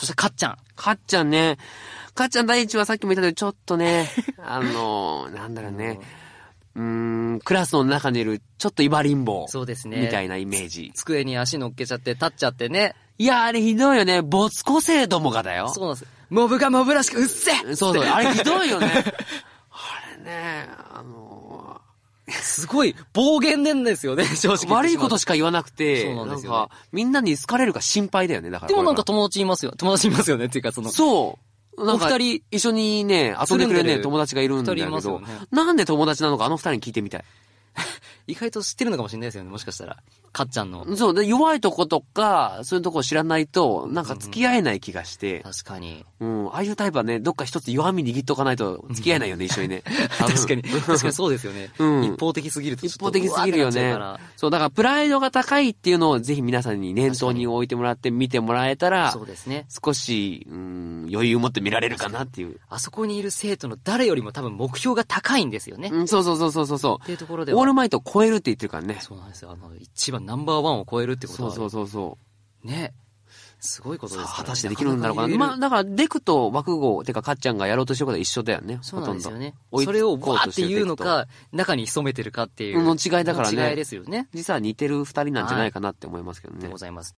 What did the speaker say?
そしてかっちゃん。かっちゃんね。かっちゃん第一はさっきも言ったけど、ちょっとね、あの、なんだろうね。うん、クラスの中にいる、ちょっと威張りんぼそうですね。みたいなイメージ。机に足乗っけちゃって、立っちゃってね。いや、あれひどいよね。没個性どもがだよ。そうなんです。モブがモブらしく、うっせそうそう、あれひどいよね。すごい暴言でんですよね、正直。悪いことしか言わなくて、そうなんですよ、ね、みんなに好かれるか心配だよね、だから。でもなんか友達いますよ。友達いますよね、っていうかその。そう。お二人、一緒にね、遊んでくれるね、友達がいるんだけど、ね、なんで友達なのかあの二人に聞いてみたい。意外と知ってるのかもしれないですよね、もしかしたら。かっちゃんの。そう、で弱いとことか、そういうとこを知らないと、なんか付き合えない気がして。確かに。うん、ああいうタイプはね、どっか一つ弱み握っとかないと付き合えないよね、一緒にね。確かに。確かにそうですよね。うん、一方的すぎると一方的すぎるよね。そう、だからプライドが高いっていうのをぜひ皆さんに念頭に置いてもらって見てもらえたら、そうですね。少し、うん、余裕を持って見られるかなっていう。あそこにいる生徒の誰よりも多分目標が高いんですよね。うん、そうそうそうそうそうっていうところでオールマイトを超えるって言ってるからね。そうなんですよ。あの、一番ナンバーワンを超えるってことは。そうそうそうそう。ね。すごいことですね。果たしてできるんだろうかな。まあ、だから、デクと枠号、てか、かっちゃんがやろうとしてることは一緒だよね。そうなんですよね。それをバーって言うのか、中に潜めてるかっていう。の違いだからね。違いですよね。実は似てる二人なんじゃないかなって思いますけどね。でございます。